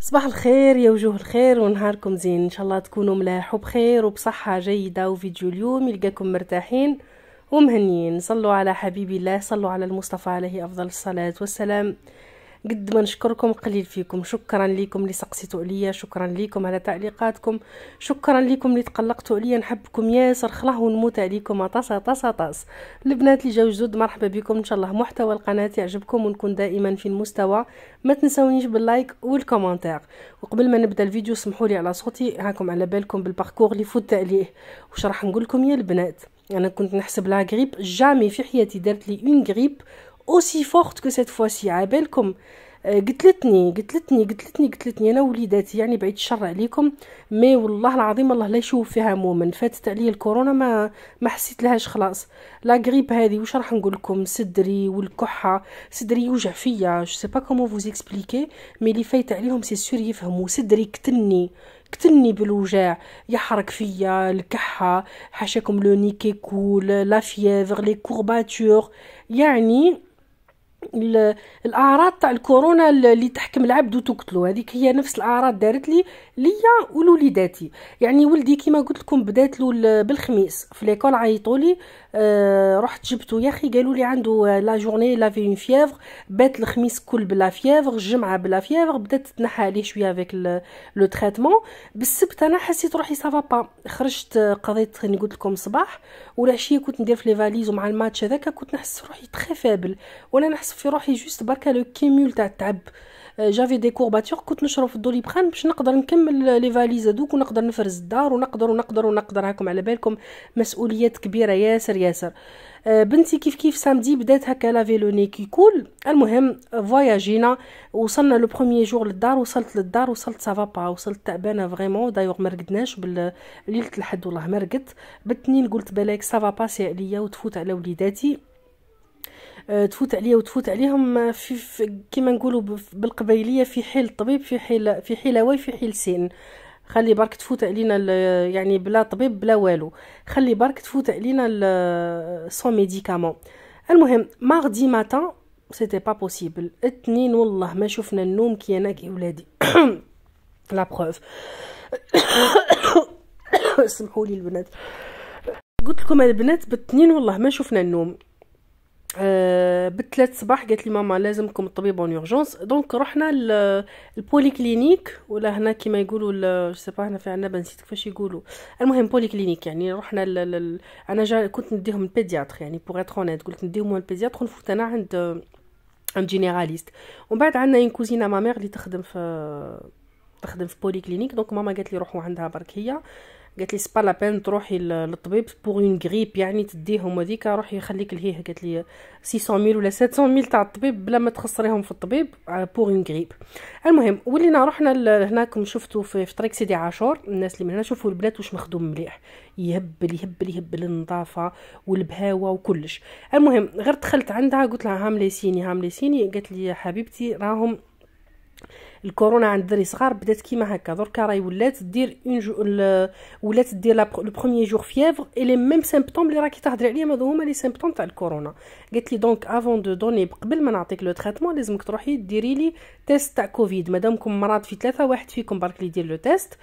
صباح الخير يا وجوه الخير ونهاركم زين ان شاء الله تكونوا ملاح وبخير وبصحة جيدة وفيديو اليوم يلقاكم مرتاحين ومهنيين صلوا على حبيب الله صلوا على المصطفى عليه افضل الصلاة والسلام قد ما نشكركم قليل فيكم شكرا لكم اللي سقسيتوا عليا شكرا لكم على تعليقاتكم شكرا لكم اللي تقلقتوا عليا نحبكم ياسر خلاه ونموت عليكم طاس طاس طاس البنات اللي جاو جدد مرحبا بكم ان شاء الله محتوى القناه يعجبكم ونكون دائما في المستوى ما تنسونيش باللايك والكومنتير وقبل ما نبدا الفيديو سمحوا لي على صوتي هاكم على بالكم بالباركور اللي فوت عليه واش راح نقول لكم يا البنات انا كنت نحسب لا غريب جامي في حياتي دارت لي اون غريب اوسي فورت كو سيت فواسي عبالكم آه، قتلتني قتلتني قتلتني قتلتني انا وليداتي يعني بعيد الشر عليكم مي والله العظيم الله لا يشوف فيها مؤمن فاتت عليا الكورونا ما ما حسيت لهاش خلاص لا غريب هذه واش راح نقول لكم صدري والكحه صدري يوجع فيا جو سي با كومون فوز اكسبليكي مي اللي فايت عليهم سي سور يفهموا صدري قتلني قتلني بالوجاع يحرك فيا الكحه حاشاكم لو نيكي كول لا فيفر لي كورباتور يعني الاعراض تاع الكورونا اللي تحكم العبد وتقتلو هذيك هي نفس الاعراض دارت لي ليا ولوليداتي يعني ولدي كيما قلت لكم بدات له بالخميس في ليكول عيطوا لي آه رحت جبته يا اخي قالوا لي عنده لا جورني لافي اون فيفر بات الخميس كل بلا فيفر الجمعه بلا فيفر بدات تنحى عليه شويه افيك لو تريتمون بالسبت انا حسيت روحي سافا با خرجت قضيت قلت لكم صباح والعشيه كنت ندير في لي فاليز ومع الماتش هذاك كنت نحس روحي تخي فابل وانا نحس في روحي جوست بركا لو كيمول تاع التعب جافي دي كورباتور كنت نشرب في الدوليبران باش نقدر نكمل لي فاليز هذوك ونقدر نفرز الدار ونقدر ونقدر ونقدر هاكم على بالكم مسؤوليات كبيره ياسر ياسر euh, بنتي كيف كيف سامدي بدات هكا لافي لو كي كول المهم فواياجينا وصلنا لو بروميي جور للدار وصلت للدار وصلت سافا با وصلت تعبانه فريمون دايوغ ما رقدناش ليله الحد والله ما رقدت بالتنين قلت بالك سافا با سي عليا وتفوت على وليداتي آه، تفوت عليا وتفوت عليهم آه، في, في كما نقولوا بالقبايليه في حيل الطبيب في حيل في حيل واي في حيل سين خلي برك تفوت علينا يعني بلا طبيب بلا والو خلي برك تفوت علينا سون ميديكامون المهم ماردي ماتان سيتي با بوسيبل اثنين والله ما شفنا النوم كي انا كي ولادي لا بروف سمحوا لي البنات قلت لكم البنات بالاثنين والله ما شفنا النوم أه بثلاث صباح قالت لي ماما لازمكم الطبيب اون اورجونس دونك رحنا البولي كلينيك ولا هنا كيما يقولوا با هنا في عنابه نسيت كيفاش يقولوا المهم بولي كلينيك يعني رحنا ل... انا جا كنت نديهم البيدياتر يعني بوغ اتر اونيت قلت نديهم البيدياتر ونفوت انا عند عند جينيراليست ومن بعد عندنا ان كوزينه مامير اللي تخدم في تخدم في بولي كلينيك دونك ماما قالت لي روحوا عندها برك هي قالت لي سبا بين تروحي للطبيب بوغ اون غريب يعني تديهم هذيك روحي خليك لهيه قالت لي 600 ميل ولا 700 ميل تاع الطبيب بلا ما تخسريهم في الطبيب بوغ اون غريب المهم ولينا رحنا هناكم شفتوا في, في طريق سيدي عاشور الناس اللي من هنا شوفوا البلاد واش مخدوم مليح يهبل يهبل يهبل النظافه والبهاوه وكلش المهم غير دخلت عندها قلت لها هاملي سيني هاملي سيني قالت لي حبيبتي راهم الكورونا عند الدري صغار بدات كيما هكا دركا راهي ولات دير اون جو... ولات دير لا لو بروميير جور فيفر اي لي ميم سيمبتوم اللي راكي تهضري عليهم هذو هما لي سيمبتوم تاع الكورونا قالت لي دونك افون دو دوني قبل ما نعطيك لو تريتمون لازمك تروحي ديري لي تيست تاع كوفيد مادامكم مرض في ثلاثه واحد فيكم برك اللي يدير لو تيست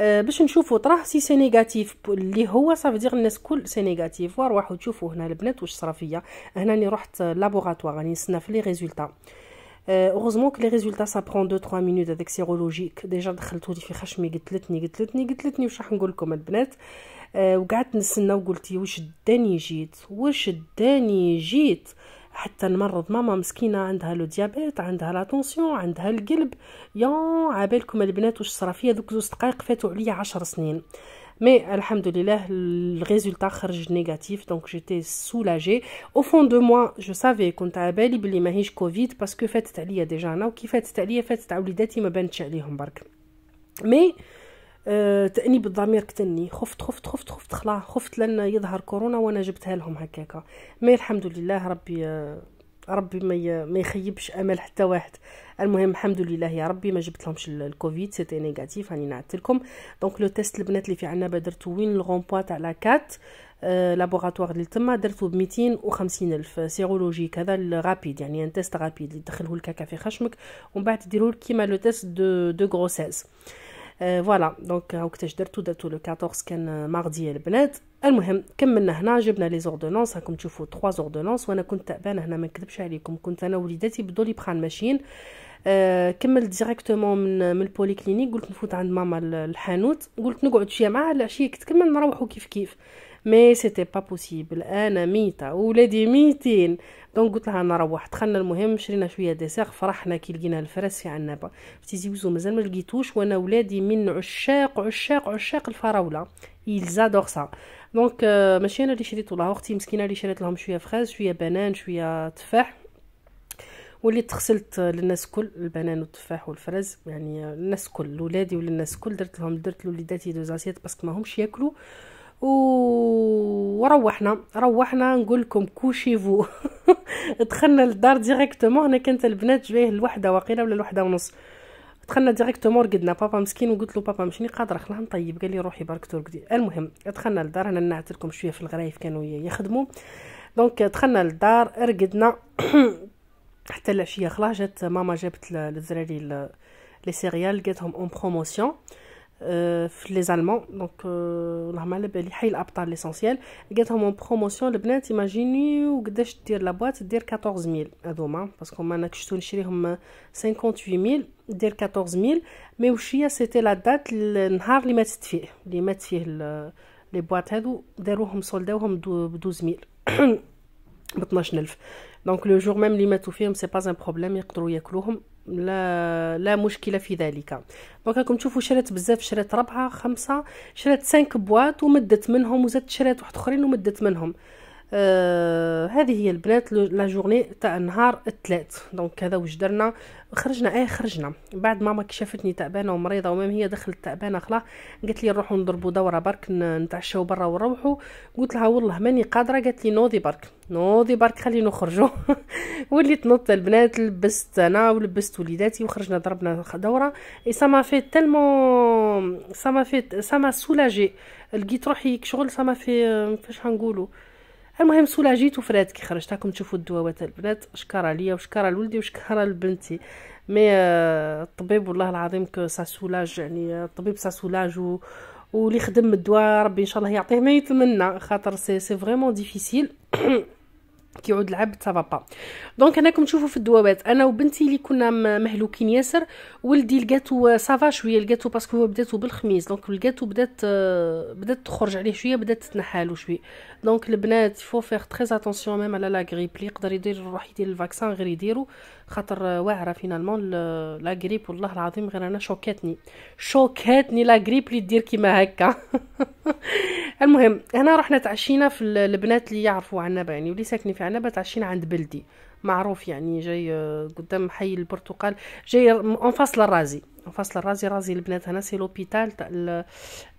أه باش نشوفوا طراه سي سي نيجاتيف اللي هو صافي دير الناس كل سي نيجاتيف واروحوا تشوفوا هنا البنات واش صرا فيا هنا رحت لابوغاتوار راني نستنى في لي ريزولتا Euh, heureusement que les résultats ça prend 2 3 minutes avec sérologique déjà دخلت لي في خشمي قلت قلت قتلتني قتلتني قتلتني واش راح نقول لكم البنات آه، وقعدت نستنى وقلت واش داني جيت واش داني جيت حتى نمرض ماما مسكينه عندها لو ديابيت عندها لا طونسيون عندها القلب يا عبالكم البنات واش صرا فيا دوك زوج دقائق فاتوا عليا 10 سنين Mais alhamdulillah, le résultat خرج نيجاتيف donc جيتي soulagée. Au fond de moi, je savais qu'on t'a بالي بلي ماهيش كوفيد باسكو فاتت عليا ديجا انا وكي فاتت عليا فاتت على وليداتي ما بانتش عليهم برك. مي أه تأنيب الضمير كتني خفت خفت خفت خفت خلاص خفت لن يظهر كورونا وانا جبتها لهم هكاكا مي الحمد لله ربي أه ربي ما ما يخيبش امل حتى واحد المهم الحمد لله يا ربي ما جبت لهمش الكوفيد سيتي نيجاتيف راني نعتلكم دونك لو تيست البنات اللي في عنابه درتو وين الغون بوا تاع لا كات آه لابوغاتوار اللي تما درتو ب 250 الف سيرولوجي كذا الرابيد يعني ان تيست رابيد اللي تدخله الكاكا في خشمك ومن بعد ديروه كيما لو تيست دو دو غروسيز فوالا دونك هاو كتاش درتو درتو لو 14 كان ماردي البنات المهم كملنا هنا جبنا لي زوردونونس راكم تشوفوا 3 زوردونونس وانا كنت تعبانه هنا ما نكذبش عليكم كنت انا ووليداتي بدولي بخان ماشيين آه كملت ديريكتومون من من البوليكلينيك قلت نفوت عند ماما الحانوت قلت نقعد شويه معاها العشيه كنت كمل نروحو كيف كيف مي سيتي با بوسيبل انا ميتة ولادي ميتين دونك قلت لها انا روحت دخلنا المهم شرينا شويه ديسير فرحنا كي لقينا الفرس في عنابه فتي زيوزو مازال ما لقيتوش وانا ولادي من عشاق عشاق عشاق الفراوله يلزادور سا دونك ماشي انا اللي شريت والله اختي مسكينه اللي شريت لهم شويه فخاز شويه بنان شويه تفاح وليت غسلت للناس كل البنان والتفاح والفرز يعني آه، الناس كل ولادي وللناس كل درت لهم درت لوليداتي دوز زاسيت باسكو ماهمش ياكلوا وروحنا روحنا نقول لكم كوشيفو دخلنا للدار ديريكتومون هنا كانت البنات جايه الوحده واقيله ولا الوحده ونص دخلنا ديريكتومون رقدنا بابا مسكين وقلت له بابا مشني قادره خلاه نطيب قال لي روحي برك ترقدي المهم دخلنا للدار انا نعت لكم شويه في الغرايف كانوا يخدموا دونك دخلنا للدار رقدنا حتى العشيه خلاص جات ماما جابت للزراري لي سيريال لقيتهم اون بروموسيون Euh, les Allemands, donc euh, les ben, a l'essentiel, en promotion, le blancs, imaginez ou dire la boîte, dire 14 000 ah, hein, parce qu'on m'a acheté 58 000, dire 14 000, mais aussi c'était la date, le نهار اللي ماتت فيه, اللي مات فيه les boîtes ils داروهم soldawhom 12 000, 12 000. Donc le jour même les ماتوا ce c'est pas un problème, يقدروا ياكلوهم لا لا مشكله في ذلك دونك راكم تشوفوا شريت بزاف شريت ربعه خمسه شريت سانك بواط ومدت منهم وزدت شريت واحد اخرين ومدت منهم آه هذه هي البنات لا جورني تاع نهار الثلاث دونك هذا واش درنا خرجنا ايه خرجنا بعد ماما كشفتني تعبانه ومريضه ومام هي دخلت تعبانه خلاص قالت لي نروحوا نضربوا دوره برك نتعشاو برا ونروحوا قلت لها والله ماني قادره قالت لي نوضي برك نوضي برك خلينا نخرجوا وليت نط البنات لبست انا ولبست وليداتي وخرجنا ضربنا دوره اي سما في تالمون سما في سما سولاجي لقيت روحي شغل سما آه، في كيفاش هنقولوا المهم سولا جيت وفرات كي خرجت هاكم تشوفوا الدواوات البنات شكرا عليا وشكرا لولدي وشكرا لبنتي مي آه، الطبيب والله العظيم كو ساسولاج يعني آه، الطبيب سولاج و واللي خدم الدواء ربي ان شاء الله يعطيه ما يتمنى خاطر سي سي فريمون ديفيسيل كيعود العبد سافا با دونك كنت كنشوفوا في الدواوات انا وبنتي اللي كنا مهلوكين ياسر ولدي لقاتو سافا آه، شويه لقاتو باسكو هو بداتو بالخميس دونك لقاتو بدات آه، بدات تخرج عليه شويه بدات تنحالو شويه دونك البنات فو فيغ تري اتونسيون ميم على لا غريب اللي يقدر يدير روح يدير الفاكسان غير يديرو خاطر آه، واعره فينالمون لا غريب والله العظيم غير انا شوكاتني شوكاتني لا غريب اللي دير كيما هكا المهم هنا رحنا تعشينا في البنات اللي يعرفوا عنا يعني واللي ساكنين في عنابة عايشين عند بلدي معروف يعني جاي آه، قدام حي البرتقال جاي انفصل الرازي انفصل الرازي رازي البنات هنا سي لوبيتال تاع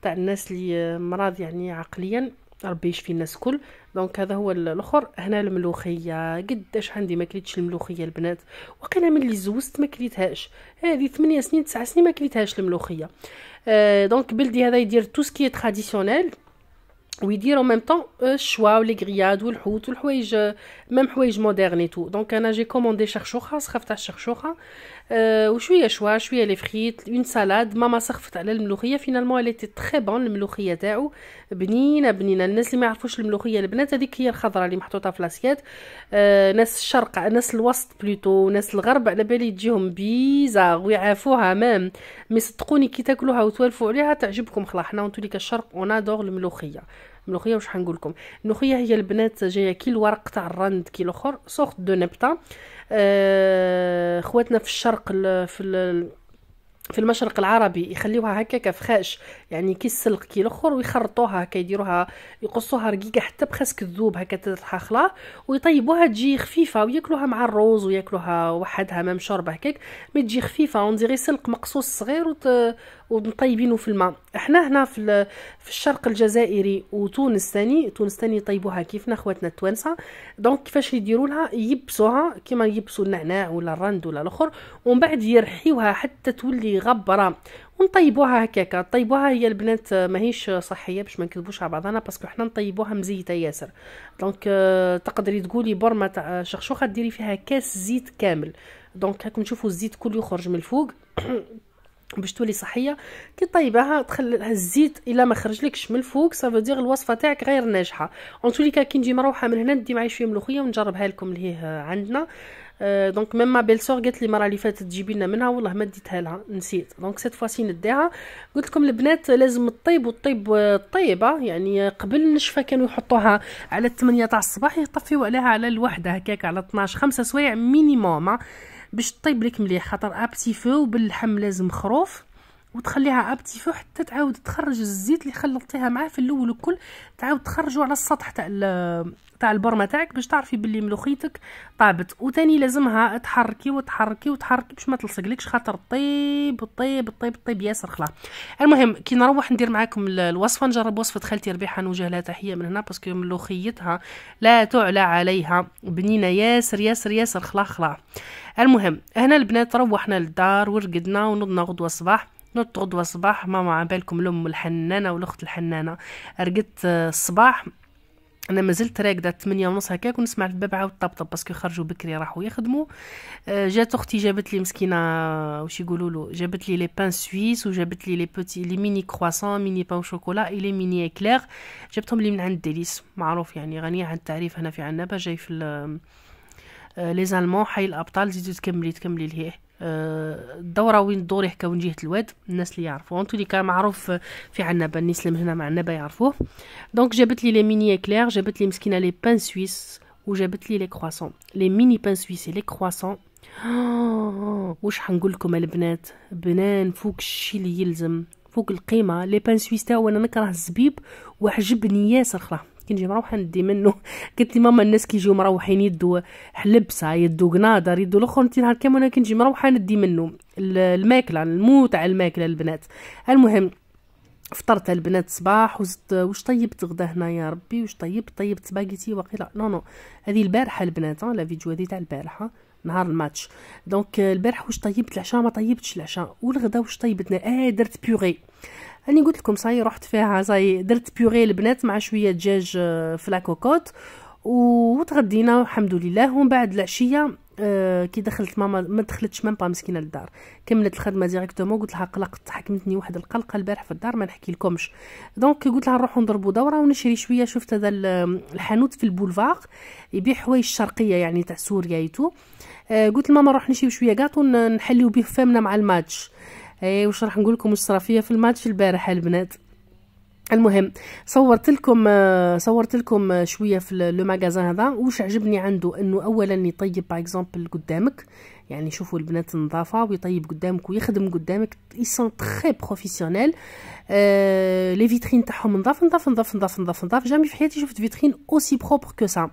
تاع الناس اللي آه، مرض يعني عقليا ربي يشفي الناس كل دونك هذا هو الاخر هنا الملوخيه قداش عندي ما كليتش الملوخيه البنات وقيلا من اللي زوزت ما كليتهاش هذه 8 سنين 9 سنين ما كليتهاش الملوخيه آه دونك بلدي هذا يدير تو سكي تراديسيونيل Oui, dire en même temps, je euh, vois les grillades, ou le rôti, le quoi, euh, même quoi, je moderne et tout. Donc, j'ai commandé chaque jour, ça, chaque وشويه euh, شوا شويه لي فريت اون سالاد ماما سخفت على الملوخيه فينالمون الي تي تري بون الملوخيه تاعو بنينه بنينه الناس اللي ما يعرفوش الملوخيه البنات هذيك هي الخضره اللي محطوطه في لاسيات euh, ناس الشرق ناس الوسط بلوتو ناس الغرب على بالي تجيهم بيزا ويعافوها مام مي صدقوني كي تاكلوها وتوالفوا عليها تعجبكم خلاص حنا انتو الشرق اون الملوخيه الملوخيه واش حنقول لكم الملوخيه هي البنات جايه كي الورق تاع الرند كي الاخر سوخت دو نبته آه خواتنا في الشرق ال في في المشرق العربي يخليوها هكاك فخاش يعني كي السلق كي الاخر ويخرطوها هكا يديروها يقصوها رقيقه حتى بخاسك الذوب هكا تتحخلا ويطيبوها تجي خفيفه وياكلوها مع الروز وياكلوها وحدها مام شوربه هكاك مي تجي خفيفه اون سلق مقصوص صغير وت... ومطيبينه في الماء احنا هنا في, في الشرق الجزائري وتونس ثاني تونس ثاني يطيبوها كيفنا خواتنا التوانسه دونك كيفاش يديروا لها يبسوها كيما يبسوا النعناع ولا الرند ولا الاخر ومن بعد يرحيوها حتى تولي غبره ونطيبوها هكاكا طيبوها هي البنات ماهيش صحيه باش ما نكذبوش على بعضنا باسكو حنا نطيبوها مزيته ياسر دونك آه، تقدري تقولي برمه تاع شخشوخه ديري فيها كاس زيت كامل دونك هاكم تشوفوا الزيت كله يخرج من الفوق باش تولي صحيه كي طيبها تخليها الزيت الا ما خرجلكش من الفوق سافودير الوصفه تاعك غير ناجحه اون تولي كي نجي مروحه من هنا ندي معايا شويه ملوخيه ونجربها لكم لهيه عندنا دونك ميم ما بيل سور قالت لي المره اللي فاتت تجيبي لنا منها والله ما ديتها لها نسيت دونك سيت فواسي نديها قلت لكم البنات لازم تطيب والطيب الطيبه يعني قبل النشفه كانوا يحطوها على 8 تاع الصباح يطفيو عليها على الوحده هكاك على 12 خمسة سوايع مينيموم باش طيب لك مليح خاطر ابتي فو باللحم لازم خروف وتخليها ابتيفو حتى تعاود تخرج الزيت اللي خلطتيها معاه في الاول الكل تعاود تخرجه على السطح تاع تاع البرمه تاعك باش تعرفي باللي ملوخيتك طابت وثاني لازمها تحركي وتحركي وتحركي باش ما تلصقلكش خاطر طيب طيب طيب طيب ياسر خلاص المهم كي نروح ندير معاكم الوصفه نجرب وصفه خالتي ربيحه نوجه لها تحيه من هنا باسكو ملوخيتها لا تعلى عليها بنينه ياسر ياسر ياسر خلاص خلاص المهم هنا البنات روحنا للدار ورقدنا ونضنا غدوه الصباح نوض غدوة صباح ماما عبالكم الأم الحنانة والأخت الحنانة رقدت آه، الصباح انا مازلت راقده 8 ونص هكاك ونسمع الباب عاود طبطب باسكو خرجوا بكري راحوا يخدموا آه، جات اختي جابت لي مسكينه آه، واش يقولوا له جابت لي لي بان سويس وجابت لي لي بوتي لي ميني كرواسون ميني بان شوكولا اي لي ميني اكلير جبتهم لي من عند ديليس معروف يعني غنيه عن التعريف هنا في عنابه جاي في لي زالمون حي الابطال زيدو تكملي تكملي لهيه الدوره وين الدور يحكاو من جهه الواد الناس اللي يعرفوه انتو اللي كان معروف في عنابه الناس اللي هنا مع عنابه يعرفوه دونك جابت لي لي ميني اكلير جابت لي مسكينه لي بان سويس وجابت لي لي كرواسون لي ميني بان سويس لي كرواسون واش حنقول لكم البنات بنان فوق الشي اللي يلزم فوق القيمه لي بان سويس تاو أنا نكره الزبيب وعجبني ياسر خراه كي نجي مروحه ندي منه قالت لي ماما الناس كيجيو مروحين يدو حلبسه يدو قنادر يدو الاخر انت نهار كامل انا كنجي مروحه ندي منه الماكله الموت على الماكله البنات المهم فطرت البنات الصباح وزدت واش طيبت غدا هنا يا ربي واش طيبت طيبت سباغيتي واقيلا نو نو هذه البارحه البنات لا فيديو هذه تاع البارحه نهار الماتش دونك البارح واش طيبت العشاء ما طيبتش العشاء والغدا واش طيبتنا اه درت بيغي راني قلت لكم صاي رحت فيها صاي درت بيوري البنات مع شويه دجاج آه، في لاكوكوت وتغدينا الحمد لله ومن بعد العشيه آه، كي دخلت ماما ما دخلتش مام با مسكينه للدار كملت الخدمه ديريكتومون قلت لها قلقت حكمتني واحد القلقه البارح في الدار ما نحكي لكمش دونك قلت لها نروحو نضربو دوره ونشري شويه شفت هذا الحانوت في البولفار يبيع حوايج شرقيه يعني تاع سوريا ايتو آه، قلت لماما نروح نشري شويه كاطو نحليو به فامنا مع الماتش اي واش راح نقول لكم واش صرا فيا في الماتش البارح البنات المهم صورت لكم آه، صورت لكم آه، شويه في لو ماغازان هذا واش عجبني عنده انه اولا يطيب باغ اكزومبل قدامك يعني شوفوا البنات النظافة ويطيب قدامك ويخدم قدامك اي سون تري بروفيسيونيل لي فيترين تاعهم نظاف نظاف نظاف نظاف نظاف نظاف جامي في حياتي شفت فيترين اوسي بروبر كو سا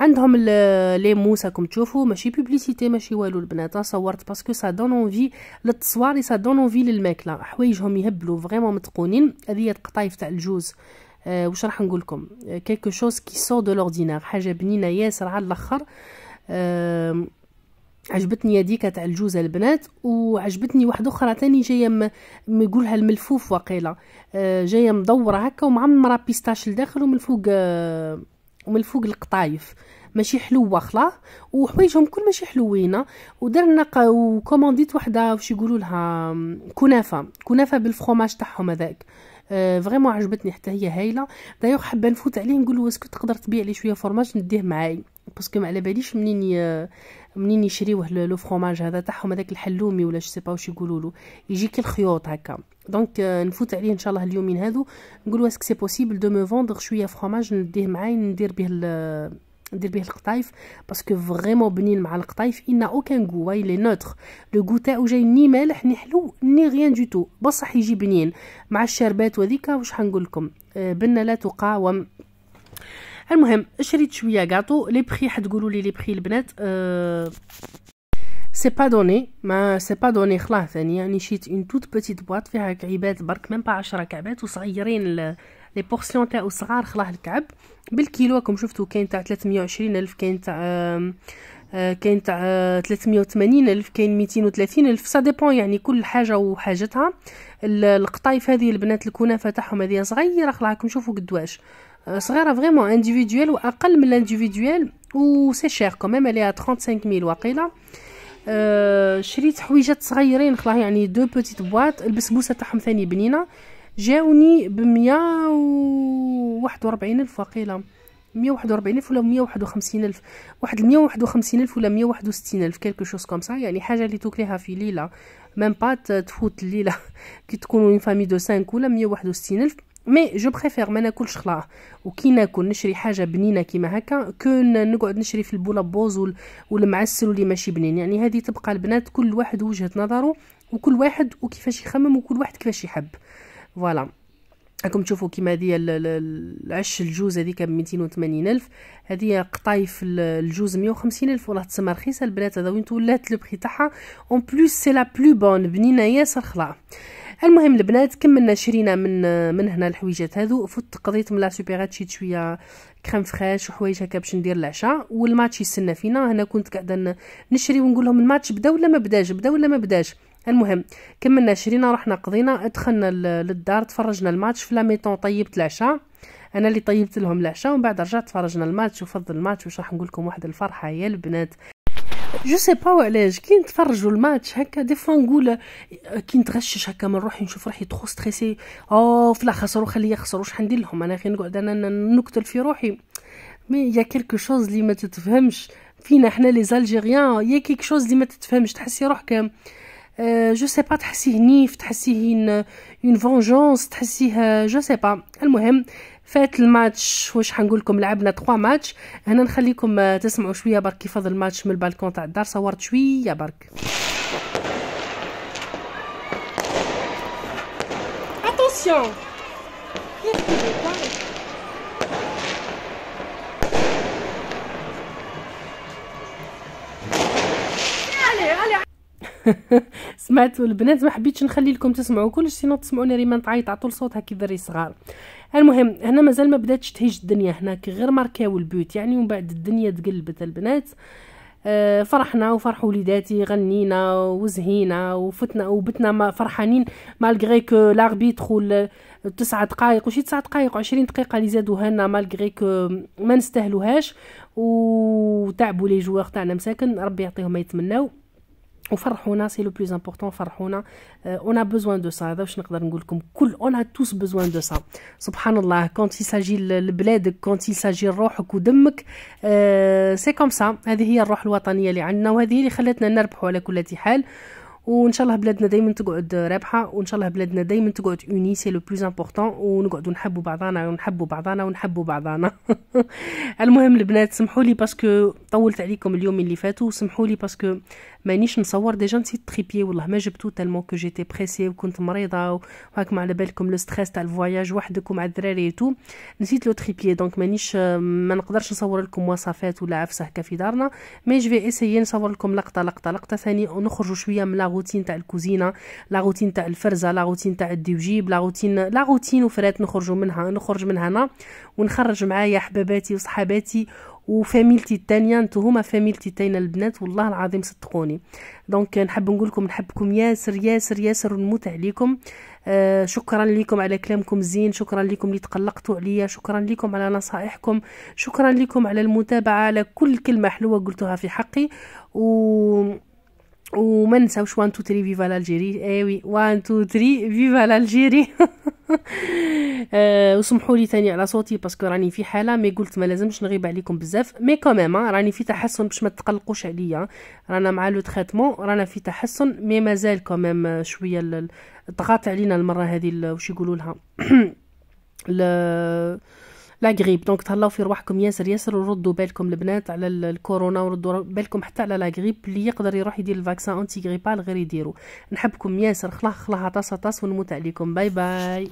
عندهم لي موس راكم تشوفوا ماشي بوبليسيتي ماشي والو البنات صورت باسكو سا دون اونفي للتصوار سا دون اونفي للماكله حوايجهم يهبلوا فريمون متقونين هذه القطايف تاع الجوز أه واش راح نقول لكم كيكو شوز كي سور دو لوردينار حاجه بنينه ياسر على الاخر أه عجبتني هذيك تاع الجوزه البنات وعجبتني واحده اخرى تاني جايه يقولها الملفوف وقيله آه، جايه مدوره هكا ومعمره بيستاش لداخل ومن فوق آه، ومن فوق القطايف ماشي حلوه خلاص وحوايجهم كل ماشي حلوينه ودرنا وكومونديت وحده واش يقولوا لها كنافه كنافه بالفخوماج تاعهم هذاك آه، فريمون عجبتني حتى هي هايله دايوغ حابه نفوت عليه نقول له اسكو تقدر تبيع لي شويه فرماج نديه معايا باسكو ما على باليش منين ي... منين يشريوه لو فروماج هذا تاعهم هذاك الحلومي ولا سي با واش يقولوا له كي الخيوط هكا دونك euh, نفوت عليه ان شاء الله اليومين هذو نقول اسك سي بوسيبل دو مو فوندر شويه فروماج نديه معايا ندير به ال... ندير به القطايف باسكو فريمون بنين مع القطايف ان اوكان غو واي لي نوتر لو غو تاعو جاي ني مالح ني حلو ني غيان دو تو بصح يجي بنين مع الشربات وذيك واش حنقول لكم آه، بنه لا تقاوم المهم شريت شويه غاطو لي بري حتقولوا لي لي بري البنات أه سي با دوني ما سي با دوني خلاص ثاني يعني،, يعني شيت اون توت بيتيت بواط فيها كعيبات برك ميم با 10 كعبات وصغيرين لي بورسيون تاعو صغار خلاه الكعب بالكيلو راكم شفتو كاين تاع 320 الف كاين تاع آه، كاين تاع 380 آه، الف كاين 230 الف سا ديبون يعني كل حاجه وحاجتها القطايف هذه البنات الكنافه تاعهم هذه صغيره خلاكم شوفوا قدواش صغيره فريمون انديفيديوال واقل من الانديفيديوال و سي شير كوميم عليها 35000 وقيله آه، شريت حويجات صغيرين خلاص يعني دو بوتيت بواط البسبوسه تاعهم ثاني بنينه جاوني ب 141000 وقيله 141000 ولا 151000 واحد 151000 ولا 161000 الف كلكو شوز كوم سا يعني حاجه اللي توكليها في ليله ميم با تفوت الليله كي تكونوا اون فامي دو 5 ولا 161000 مي جو بريفير ما ناكلش خلاه وكي ناكل نشري حاجه بنينه كيما هكا كون نقعد نشري في البولابوز والمعسل اللي ماشي بنين يعني هذه تبقى البنات كل واحد وجهه نظره وكل واحد وكيفاش يخمم وكل واحد كيفاش يحب فوالا راكم تشوفوا كيما هذه العش الجوز هذيك ب 280 الف هذه قطايف الجوز 150 الف والله تسمى رخيصه البنات هذا وين تولات لو بري تاعها اون بلوس سي لا بلو بون بنينه ياسر خلاه المهم البنات كملنا شرينا من من هنا الحويجات هذو فت قضيت من لا سوبيغات شي شويه كريم فريش وحوايج هكا باش ندير العشاء والماتش يستنى فينا هنا كنت قاعده نشري ونقول لهم الماتش بدا ولا ما بداش بدا ولا ما بداش المهم كملنا شرينا رحنا قضينا دخلنا للدار تفرجنا الماتش في لا ميتون طيبت العشاء انا اللي طيبت لهم العشاء ومن بعد رجعت تفرجنا الماتش وفضل الماتش واش راح نقول لكم واحد الفرحه يا البنات جو سي با علاش كي نتفرجوا الماتش هكا دي فوا نقول كي نتغشش هكا من روحي نشوف روحي تخو ستريسي او فلا خسروا خلي يخسروا شحال ندير لهم انا غير نقعد انا نقتل في روحي مي يا كيلكو شوز اللي ما تتفهمش فينا حنا لي زالجيريان يا كيك شوز اللي ما تتفهمش تحسي روحك جو سي با تحسيه نيف تحسيه اون فونجونس تحسيه جو سي با المهم فات الماتش واش حنقول لكم لعبنا 3 ماتش هنا نخليكم آه، تسمعوا شويه برك كيف الماتش من البالكون تاع الدار صورت شويه برك اتونسيون سمعتوا البنات ما حبيتش نخلي لكم تسمعوا كلش سينو تسمعوني ريما نتعيط على طول صوتها كي دري صغار المهم هنا مازال ما بداتش تهيج الدنيا هناك غير ماركاو البيوت يعني ومن بعد الدنيا تقلبت البنات آه، فرحنا وفرح وليداتي غنينا وزهينا وفتنا وبتنا ما فرحانين مالغري كو لاربيتر وال تسعة دقائق وشي تسعة دقائق وعشرين دقيقة اللي زادوا هنا مالغري كو ما نستاهلوهاش وتعبوا لي جوار تاعنا مساكن ربي يعطيهم ما يتمناو وفرحونا سي لو بلوز امبورطون فرحونا اون ا بوزوان دو سا هذا واش نقدر نقول لكم كل اون ا توس بوزوان دو سا سبحان الله كونت ساجي لبلادك كونت ساجي روحك ودمك سي كوم سا هذه هي الروح الوطنيه اللي عندنا وهذه اللي خلاتنا نربحوا على كل حال وان شاء الله بلادنا دائما تقعد رابحه وان شاء الله بلادنا دائما تقعد اوني سي لو بلوز امبورطون ونقعدوا نحبوا بعضنا ونحبوا بعضنا ونحبوا بعضنا المهم البنات سمحوا لي باسكو طولت عليكم اليوم اللي فاتوا سمحوا لي باسكو مانيش نصور ديجا نسيت تريبي والله ما جبتو تالمون كو جيتي بريسي وكنت مريضه وهاكم على بالكم لو ستريس تاع الفواياج وحدك ومع الدراري تو نسيت لو تريبي دونك مانيش ما نقدرش نصور لكم وصفات ولا عفسه هكا في دارنا مي جو في اسيي نصور لكم لقطه لقطه لقطه ثاني ونخرجوا شويه من لا روتين تاع الكوزينه لا روتين تاع الفرزه لا روتين تاع الديوجيب لا روتين لا روتين وفرات نخرجوا منها نخرج من هنا ونخرج معايا حباباتي وصحاباتي وفاميلتي الثانيه نتوما فاميلتي تاينا البنات والله العظيم صدقوني دونك نحب نقول لكم نحبكم ياسر ياسر ياسر ونموت عليكم آه شكرا لكم على كلامكم زين شكرا لكم اللي تقلقتوا عليا شكرا لكم على نصائحكم شكرا لكم على المتابعه على كل كلمه حلوه قلتوها في حقي و وما نساوش 1 2 3 فيفا لالجيري اي وي 1 2 3 فيفا لالجيري آه، وسمحوا لي تاني على صوتي باسكو راني في حاله مي قلت ما لازمش نغيب عليكم بزاف مي كوميم آه، راني في تحسن باش ما تقلقوش عليا رانا مع لو تريتمون رانا في تحسن مي مازال كوميم شويه ضغط علينا المره هذه واش يقولوا لها لا غريب دونك تهلاو في رواحكم ياسر ياسر وردوا بالكم البنات على الكورونا وردوا بالكم حتى على لا غريب اللي يقدر يروح يدير الفاكسان انتي غريبال غير يديرو نحبكم ياسر خلاص خلاص طاس طاس ونموت عليكم باي باي